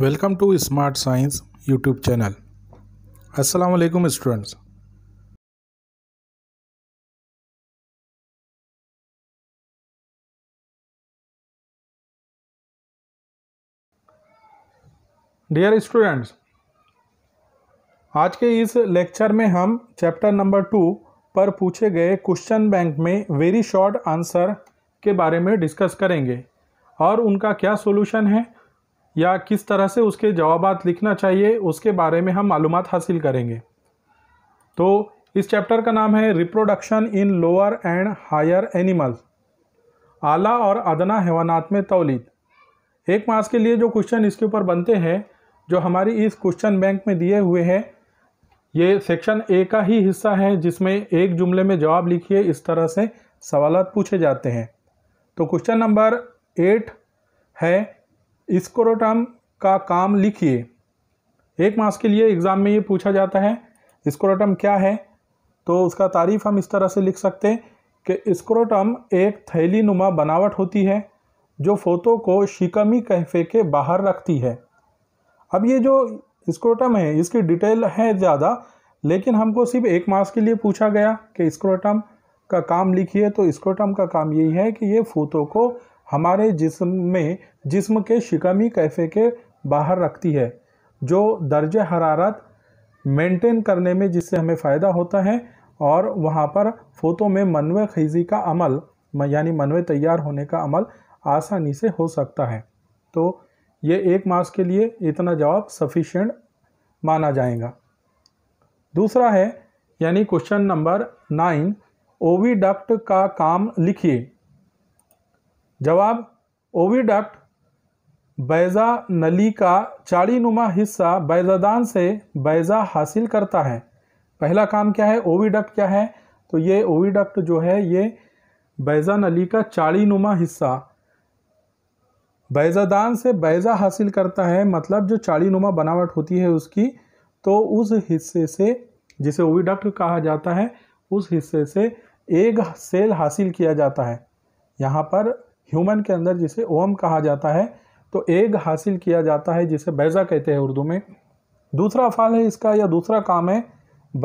welcome to smart science YouTube channel अस्सलाम वालेकुम students dear students आज के इस लेक्चर में हम चैप्टर नंबर टू पर पूछे गए क्वेश्चन बैंक में वेरी शॉर्ट आंसर के बारे में डिस्कस करेंगे और उनका क्या सॉल्यूशन है या किस तरह से उसके जवाब लिखना चाहिए उसके बारे में हम मालूम हासिल करेंगे तो इस चैप्टर का नाम है reproduction in lower and higher animals आला और अदना हैवानात में तोलीद एक मास के लिए जो क्वेश्चन इसके ऊपर बनते हैं जो हमारी इस क्वेश्चन बैंक में दिए हुए हैं ये सेक्शन ए का ही हिस्सा है जिसमें एक जुमले में जवाब लिखिए इस तरह से सवाल पूछे जाते हैं तो क्वेश्चन नंबर एट है स्कोरोटाम का काम लिखिए एक मास के लिए एग्ज़ाम में ये पूछा जाता है स्कोरोटम क्या है तो उसका तारीफ हम इस तरह से लिख सकते हैं कि स्क्रोटम एक थैली नुमा बनावट होती है जो फोतो को शिकमी कैफे के बाहर रखती है अब ये जो स्क्रोटम है इसकी डिटेल है ज़्यादा लेकिन हमको सिर्फ एक मास के लिए पूछा गया कि स्क्रोटम का काम लिखिए तो स्क्रोटम का काम यही है कि ये फोतो को हमारे जिस्म में जिस्म के शिकमी कैफे के बाहर रखती है जो दर्ज हरारत मेंटेन करने में जिससे हमें फ़ायदा होता है और वहाँ पर फोतों में मनवे खीजी का अमल यानी मनवे तैयार होने का अमल आसानी से हो सकता है तो ये एक मास के लिए इतना जवाब सफिशेंट माना जाएगा दूसरा है यानी क्वेश्चन नंबर नाइन ओवीडक्ट का काम लिखिए जवाब ओविडक्ट बैजा नली का चाड़ीनुमा हिस्सा बैजादान से बैजा हासिल करता है पहला काम क्या है ओविडक्ट क्या है तो ये ओविडक्ट जो है ये बैजा नली का चाड़ीनुमा हिस्सा बैजादान से बैजा हासिल करता है मतलब जो चाड़ीनुमा बनावट होती है उसकी तो उस हिस्से से जिसे ओविडक्ट कहा जाता है उस हिस्से से एक सेल हासिल किया जाता है यहाँ पर ह्यूमन के अंदर जिसे ओम कहा जाता है तो एग हासिल किया जाता है जिसे बैज़ा कहते हैं उर्दू में दूसरा फाल है इसका या दूसरा काम है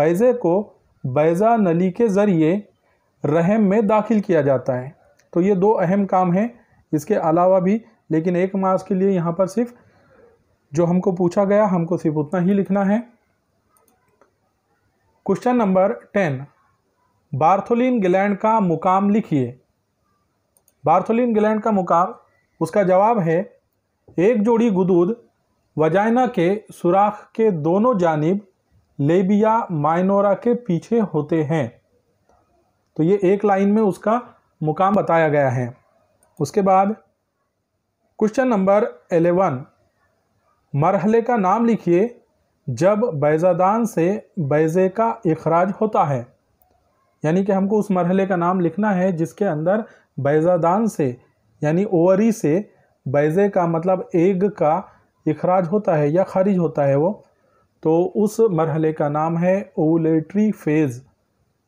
बैज़े को बैज़ा नली के ज़रिए रहम में दाखिल किया जाता है तो ये दो अहम काम हैं इसके अलावा भी लेकिन एक मास के लिए यहाँ पर सिर्फ जो हमको पूछा गया हमको सिर्फ उतना ही लिखना है question number ten Bartholin gland का मुकाम लिखिए बार्थोलिन ग्लैंड का मुकाम उसका जवाब है एक जोड़ी गुदूद वजाइना के सुराख के दोनों जानिब लेबिया माइनोरा के पीछे होते हैं तो ये एक लाइन में उसका मुकाम बताया गया है उसके बाद क्वेश्चन नंबर एलेवन मरहले का नाम लिखिए जब बैज़ादान से बैज़े का अखराज होता है यानी कि हमको उस मरहले का नाम लिखना है जिसके अंदर बैज़ादान से यानी ओवरी से बैज़े का मतलब एग का इखराज होता है या खारिज होता है वो तो उस मरहले का नाम है ओवलेट्री फेज़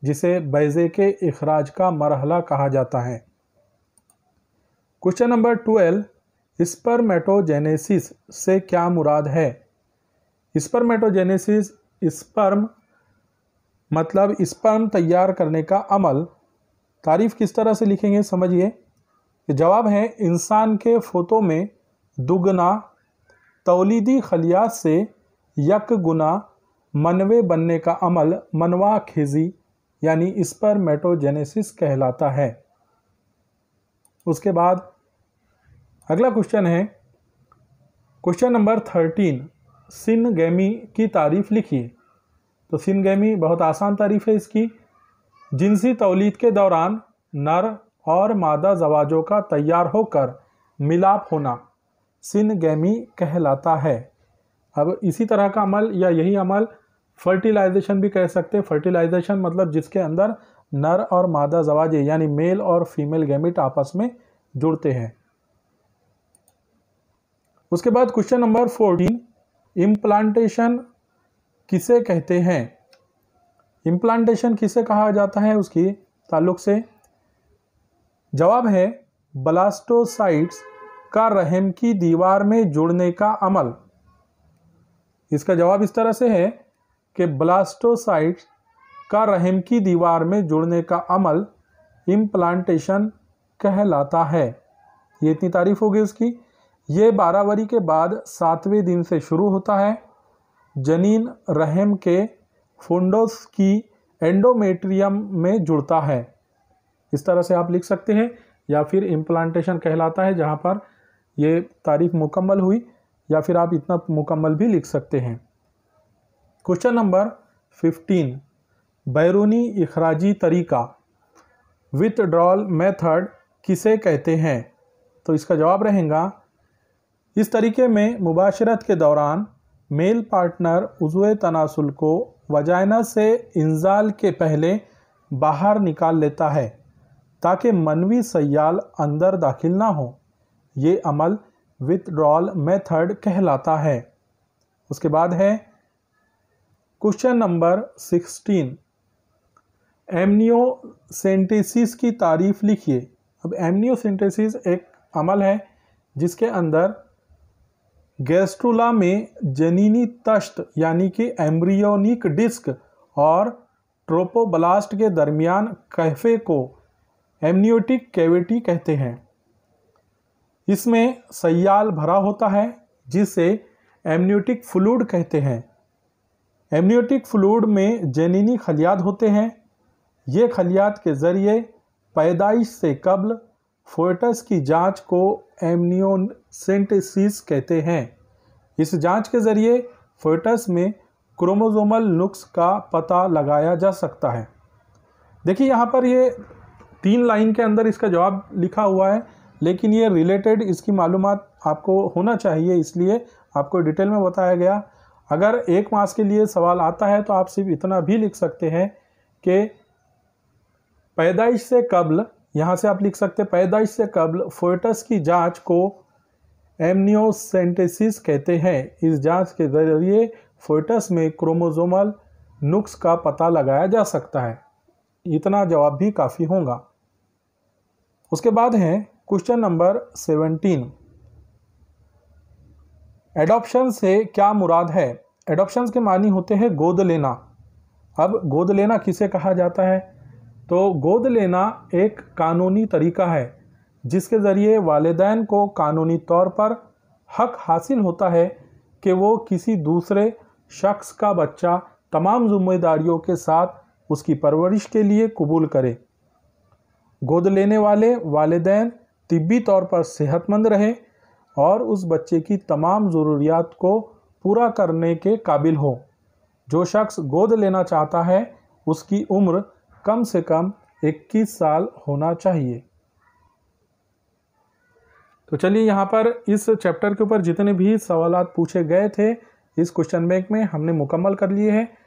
जिसे बैज़े के अखराज का मरहला कहा जाता है क्वेश्चन नंबर ट्वेल्व स्पर्मेटोजेनेसिस से क्या मुराद है स्पर्मेटोजेनेसिस स्पर्म मतलब स्पर्म तैयार करने का अमल तारीफ़ किस तरह से लिखेंगे समझिए जवाब है इंसान के फोतों में दुगना तौलीदी खलिया से यक गुना मनवे बनने का अमल मनवा खेजी यानी इस पर मेटोजेनेसिस कहलाता है उसके बाद अगला क्वेश्चन है question number thirteen syngamy की तारीफ़ लिखिए तो सिन गैमी बहुत आसान तारीफ़ है इसकी जिनसी तौलीद के दौरान नर और मादा जवाजों का तैयार होकर मिलाप होना गैमी कहलाता है अब इसी तरह का अमल या यही अमल फर्टिलाइजेशन भी कह सकते हैं फर्टिलाइजेशन मतलब जिसके अंदर नर और मादा जवाजे यानी मेल और फीमेल गैमिट आपस में जुड़ते हैं उसके बाद क्वेश्चन नंबर फोर्टीन इम्प्लांटेशन किसे कहते हैं इम्प्लांटेशन किसे कहा जाता है उसकी ताल्लुक से जवाब है ब्लास्टोसाइट्स का रहम की दीवार में जुड़ने का अमल इसका जवाब इस तरह से है कि ब्लास्टोसाइट्स का रहम की दीवार में जुड़ने का अमल इम्प्लांटेशन कहलाता है ये इतनी तारीफ होगी उसकी ये बारहवरी के बाद सातवें दिन से शुरू होता है जनीन रहम के फोंडोस की एंडोमेट्रियम में जुड़ता है इस तरह से आप लिख सकते हैं या फिर इम्प्लांटेशन कहलाता है जहाँ पर ये तारीख मुकम्मल हुई या फिर आप इतना मुकम्मल भी लिख सकते हैं क्वेश्चन नंबर फिफ्टीन बैरूनी इखराजी तरीका विथड्रॉल मेथड किसे कहते हैं तो इसका जवाब रहेगा इस तरीके में मुबाशरत के दौरान मेल पार्टनर उजवे तनासुल को वजाइना से इंजाल के पहले बाहर निकाल लेता है ताकि मनवी सयाल अंदर दाखिल ना हो ये अमल विथड्रॉल मेथड कहलाता है उसके बाद है क्वेश्चन नंबर सिक्सटीन एमनियोसेंटेसिस की तारीफ लिखिए अब एमनियोसेंटेसिस एक अमल है जिसके अंदर गैस्ट्रोला में जनीनी तश्त यानी कि एम्ब्रियोनिक डिस्क और ट्रोपोब्लास्ट के दरमियान कैफे को एमनियोटिक कैविटी कहते हैं इसमें सयाल भरा होता है जिसे एमनियोटिक फ्लूड कहते हैं एमनियोटिक फ्लूड में जनिनी खलियात होते हैं ये खलियात के ज़रिए पैदाइश से कबल फोटस की जांच को एमनियोसेंटिस कहते हैं इस जांच के जरिए फोटस में क्रोमोजोमल नुक्स का पता लगाया जा सकता है देखिए यहाँ पर ये तीन लाइन के अंदर इसका जवाब लिखा हुआ है लेकिन ये रिलेटेड इसकी मालूम आपको होना चाहिए इसलिए आपको डिटेल में बताया गया अगर एक मास के लिए सवाल आता है तो आप सिर्फ इतना भी लिख सकते हैं कि पैदाइश से कबल यहाँ से आप लिख सकते हैं पैदाइश से कबल फोटस की जांच को एमनियोसेंटेसिस कहते हैं इस जांच के जरिए फोटस में क्रोमोजोमल नुक्स का पता लगाया जा सकता है इतना जवाब भी काफ़ी होगा उसके बाद है क्वेश्चन नंबर सेवनटीन एडॉप्शन से क्या मुराद है एडॉप्शन के मानी होते हैं गोद लेना अब गोद लेना किसे कहा जाता है तो गोद लेना एक कानूनी तरीका है जिसके ज़रिए वालदान को कानूनी तौर पर हक हासिल होता है कि वो किसी दूसरे शख्स का बच्चा तमाम जिम्मेदारियों के साथ उसकी परवरिश के लिए कबूल करे गोद लेने वाले वालदान तिबी तौर पर सेहतमंद रहे और उस बच्चे की तमाम ज़रूरियात को पूरा करने के काबिल हो जो शख्स गोद लेना चाहता है उसकी उम्र कम से कम 21 साल होना चाहिए तो चलिए यहाँ पर इस चैप्टर के ऊपर जितने भी सवाल पूछे गए थे इस क्वेश्चन बैंक में हमने मुकम्मल कर लिए हैं